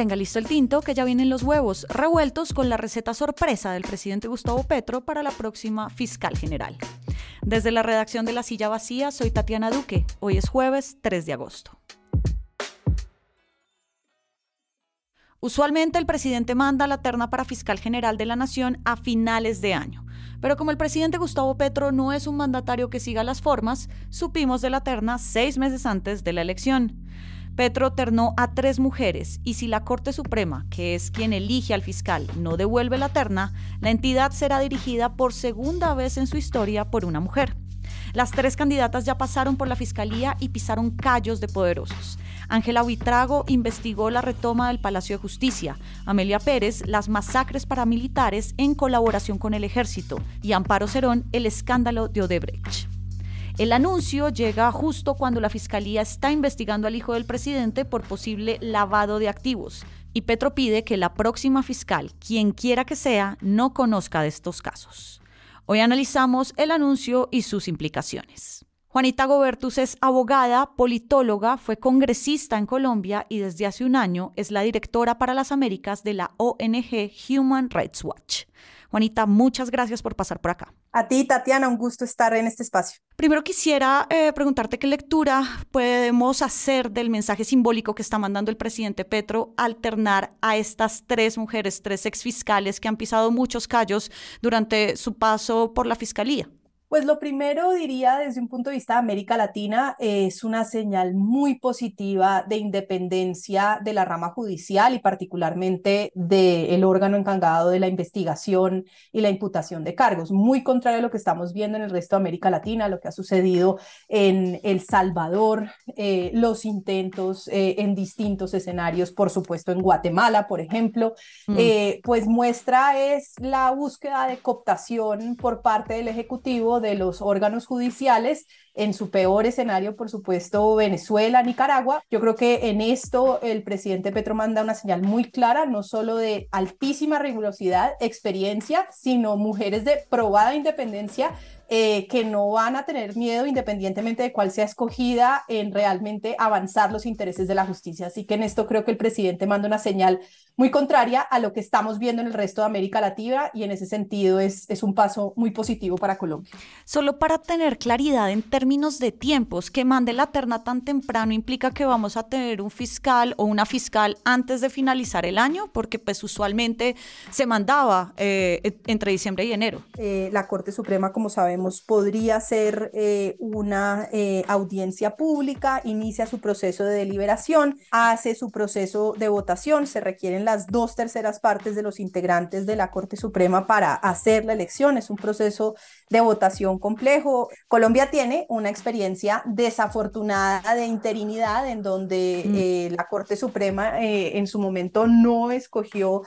Tenga listo el tinto, que ya vienen los huevos revueltos con la receta sorpresa del presidente Gustavo Petro para la próxima fiscal general. Desde la redacción de La Silla Vacía, soy Tatiana Duque. Hoy es jueves 3 de agosto. Usualmente el presidente manda la terna para fiscal general de la nación a finales de año, pero como el presidente Gustavo Petro no es un mandatario que siga las formas, supimos de la terna seis meses antes de la elección. Petro ternó a tres mujeres y si la Corte Suprema, que es quien elige al fiscal, no devuelve la terna, la entidad será dirigida por segunda vez en su historia por una mujer. Las tres candidatas ya pasaron por la fiscalía y pisaron callos de poderosos. Ángela Buitrago investigó la retoma del Palacio de Justicia, Amelia Pérez las masacres paramilitares en colaboración con el ejército y Amparo Cerón el escándalo de Odebrecht. El anuncio llega justo cuando la Fiscalía está investigando al hijo del presidente por posible lavado de activos y Petro pide que la próxima fiscal, quien quiera que sea, no conozca de estos casos. Hoy analizamos el anuncio y sus implicaciones. Juanita Gobertus es abogada, politóloga, fue congresista en Colombia y desde hace un año es la directora para las Américas de la ONG Human Rights Watch. Juanita, muchas gracias por pasar por acá. A ti, Tatiana, un gusto estar en este espacio. Primero quisiera eh, preguntarte qué lectura podemos hacer del mensaje simbólico que está mandando el presidente Petro alternar a estas tres mujeres, tres exfiscales que han pisado muchos callos durante su paso por la fiscalía. Pues lo primero diría desde un punto de vista de América Latina es una señal muy positiva de independencia de la rama judicial y particularmente del órgano encargado de la investigación y la imputación de cargos, muy contrario a lo que estamos viendo en el resto de América Latina, lo que ha sucedido en El Salvador, eh, los intentos eh, en distintos escenarios, por supuesto en Guatemala, por ejemplo, mm. eh, pues muestra es la búsqueda de cooptación por parte del Ejecutivo de los órganos judiciales, en su peor escenario, por supuesto, Venezuela, Nicaragua. Yo creo que en esto el presidente Petro manda una señal muy clara, no solo de altísima rigurosidad, experiencia, sino mujeres de probada independencia eh, que no van a tener miedo independientemente de cuál sea escogida en realmente avanzar los intereses de la justicia. Así que en esto creo que el presidente manda una señal muy contraria a lo que estamos viendo en el resto de América Latina y en ese sentido es, es un paso muy positivo para Colombia. Solo para tener claridad en términos de tiempos, que mande la terna tan temprano implica que vamos a tener un fiscal o una fiscal antes de finalizar el año, porque pues usualmente se mandaba eh, entre diciembre y enero. Eh, la Corte Suprema, como sabemos, podría ser eh, una eh, audiencia pública, inicia su proceso de deliberación, hace su proceso de votación, se requieren las dos terceras partes de los integrantes de la Corte Suprema para hacer la elección, es un proceso de votación complejo. Colombia tiene una experiencia desafortunada de interinidad en donde mm. eh, la Corte Suprema en su momento no escogió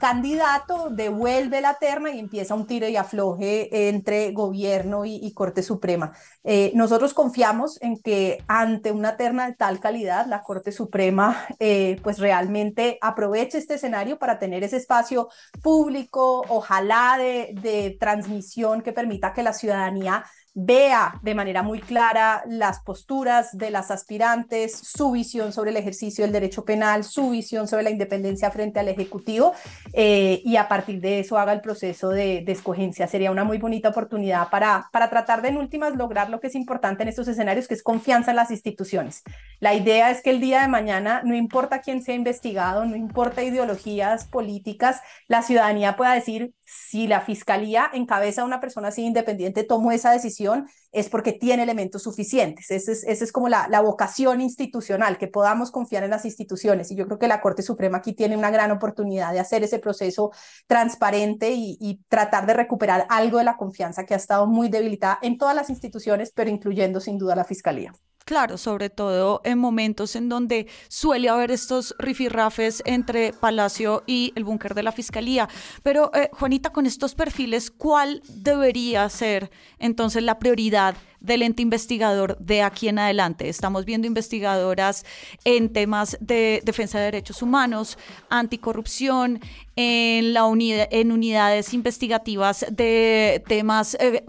candidato, devuelve la terna y empieza un tiro y afloje entre gobierno y, Corte Suprema. Eh, nosotros confiamos en que ante una terna de tal calidad, la Corte Suprema eh, pues realmente aproveche este escenario para tener ese espacio público, ojalá de transmisión que permita que la ciudadanía vea de manera muy clara las posturas de las aspirantes, su visión sobre el ejercicio del derecho penal, su visión sobre la independencia frente al Ejecutivo eh, y a partir de eso haga el proceso de, escogencia. Sería una muy bonita oportunidad para, para tratar de en últimas lograr lo que es importante en estos escenarios, que es confianza en las instituciones. La idea es que el día de mañana, no importa quién sea investigado, no importa ideologías políticas, la ciudadanía pueda decir, si la fiscalía encabeza a una persona así independiente, tomó esa decisión, es porque tiene elementos suficientes. Esa es, como la, vocación institucional, que podamos confiar en las instituciones. Y yo creo que la Corte Suprema aquí tiene una gran oportunidad de hacer ese proceso transparente y, y tratar de recuperar algo de la confianza que ha estado muy debilitada en todas las instituciones, pero incluyendo sin duda la fiscalía claro, sobre todo en momentos en donde suele haber estos rifirrafes entre Palacio y el búnker de la Fiscalía. Pero, eh, Juanita, con estos perfiles, ¿cuál debería ser entonces la prioridad del ente investigador de aquí en adelante? Estamos viendo investigadoras en temas de defensa de derechos humanos, anticorrupción, en, la en unidades investigativas de temas... Eh,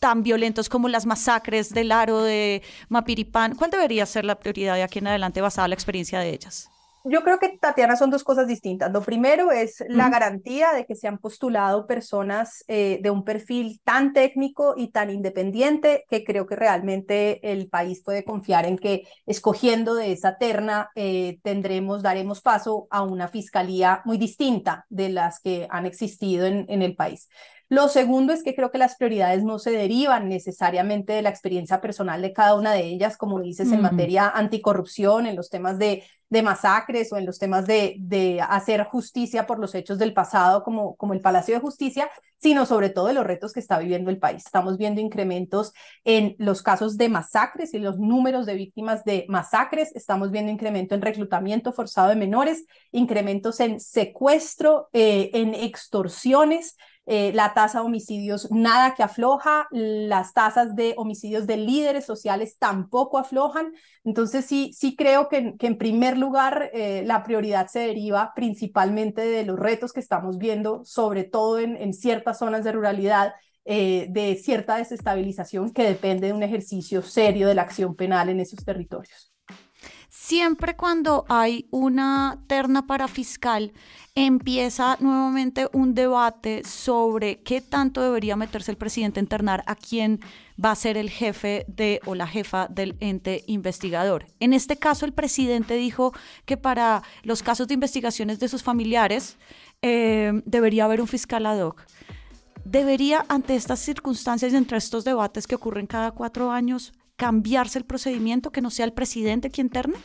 tan violentos como las masacres del aro de Mapiripán? ¿Cuál debería ser la prioridad de aquí en adelante basada en la experiencia de ellas? Yo creo que, Tatiana, son dos cosas distintas. Lo primero es la garantía de que se han postulado personas eh, de un perfil tan técnico y tan independiente que creo que realmente el país puede confiar en que escogiendo de esa terna eh, tendremos, daremos paso a una fiscalía muy distinta de las que han existido en, en el país. Lo segundo es que creo que las prioridades no se derivan necesariamente de la experiencia personal de cada una de ellas, como dices, en materia anticorrupción, en los temas de, masacres o en los temas de, hacer justicia por los hechos del pasado, como, el Palacio de Justicia, sino sobre todo de los retos que está viviendo el país. Estamos viendo incrementos en los casos de masacres y los números de víctimas de masacres, estamos viendo incremento en reclutamiento forzado de menores, incrementos en secuestro, eh, en extorsiones eh, la tasa de homicidios nada que afloja, las tasas de homicidios de líderes sociales tampoco aflojan. Entonces sí, sí creo que, en primer lugar eh, la prioridad se deriva principalmente de los retos que estamos viendo, sobre todo en, ciertas zonas de ruralidad. Eh, de cierta desestabilización que depende de un ejercicio serio de la acción penal en esos territorios siempre cuando hay una terna para fiscal, empieza nuevamente un debate sobre qué tanto debería meterse el presidente en ternar a quién va a ser el jefe de o la jefa del ente investigador. En este caso, el presidente dijo que para los casos de investigaciones de sus familiares eh, debería haber un fiscal ad hoc. ¿Debería, ante estas circunstancias y entre estos debates que ocurren cada cuatro años, cambiarse el procedimiento, que no sea el presidente quien terne?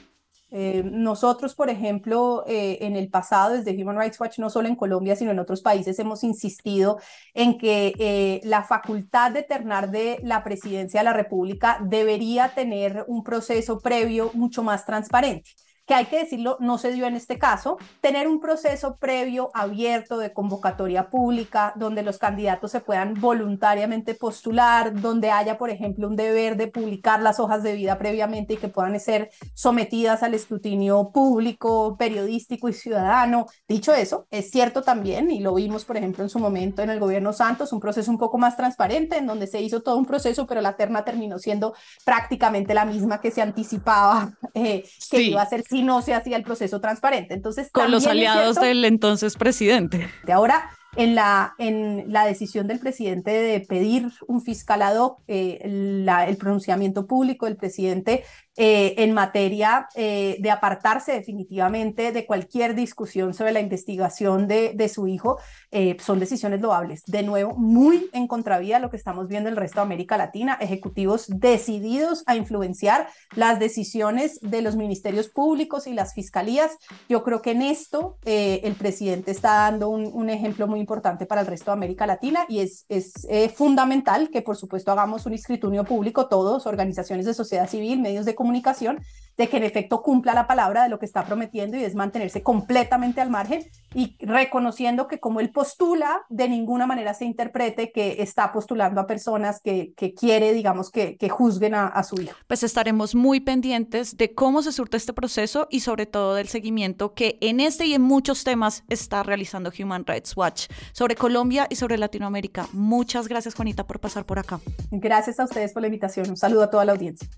Eh, nosotros, por ejemplo, eh, en el pasado, desde Human Rights Watch, no solo en Colombia, sino en otros países, hemos insistido en que eh, la facultad de ternar de la presidencia de la República debería tener un proceso previo mucho más transparente que hay que decirlo, no se dio en este caso, tener un proceso previo abierto de convocatoria pública donde los candidatos se puedan voluntariamente postular, donde haya, por ejemplo, un deber de publicar las hojas de vida previamente y que puedan ser sometidas al escrutinio público, periodístico y ciudadano. Dicho eso, es cierto también, y lo vimos, por ejemplo, en su momento en el gobierno Santos, un proceso un poco más transparente en donde se hizo todo un proceso, pero la terna terminó siendo prácticamente la misma que se anticipaba eh, que iba a ser y no se hacía el proceso transparente. Entonces, con los aliados del entonces presidente. De ahora, en la, en la decisión del presidente de pedir un fiscalado eh, el pronunciamiento público del presidente eh, en materia eh, de apartarse definitivamente de cualquier discusión sobre la investigación de, de su hijo, eh, son decisiones loables. De nuevo, muy en contravía a lo que estamos viendo en el resto de América Latina, ejecutivos decididos a influenciar las decisiones de los ministerios públicos y las fiscalías. Yo creo que en esto el presidente está dando un, ejemplo muy importante para el resto de América Latina y es, es fundamental que, por supuesto, hagamos un escritunio público todos, organizaciones de sociedad civil, medios de comunicación, comunicación, de que en efecto cumpla la palabra de lo que está prometiendo y es mantenerse completamente al margen y reconociendo que como él postula, de ninguna manera se interprete que está postulando a personas que, que quiere, digamos, que, que juzguen a, a, su hijo. Pues estaremos muy pendientes de cómo se surta este proceso y sobre todo del seguimiento que en este y en muchos temas está realizando Human Rights Watch sobre Colombia y sobre Latinoamérica. Muchas gracias, Juanita, por pasar por acá. Gracias a ustedes por la invitación. Un saludo a toda la audiencia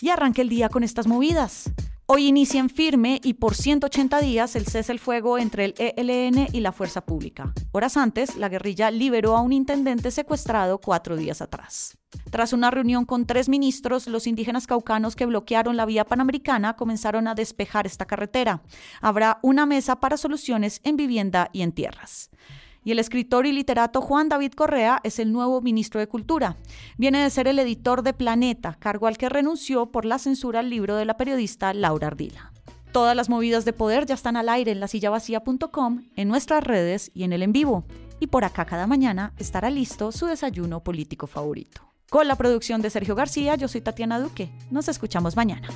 y arranque el día con estas movidas. Hoy inician firme y por 180 días el cese el fuego entre el ELN y la fuerza pública. Horas antes, la guerrilla liberó a un intendente secuestrado cuatro días atrás. Tras una reunión con tres ministros, los indígenas caucanos que bloquearon la vía panamericana comenzaron a despejar esta carretera. Habrá una mesa para soluciones en vivienda y en tierras y el escritor y literato Juan David Correa es el nuevo ministro de Cultura. Viene de ser el editor de Planeta, cargo al que renunció por la censura al libro de la periodista Laura Ardila. Todas las movidas de poder ya están al aire en La vacía.com en nuestras redes y en el en vivo. Y por acá cada mañana estará listo su desayuno político favorito. Con la producción de Sergio García, yo soy Tatiana Duque. Nos escuchamos mañana.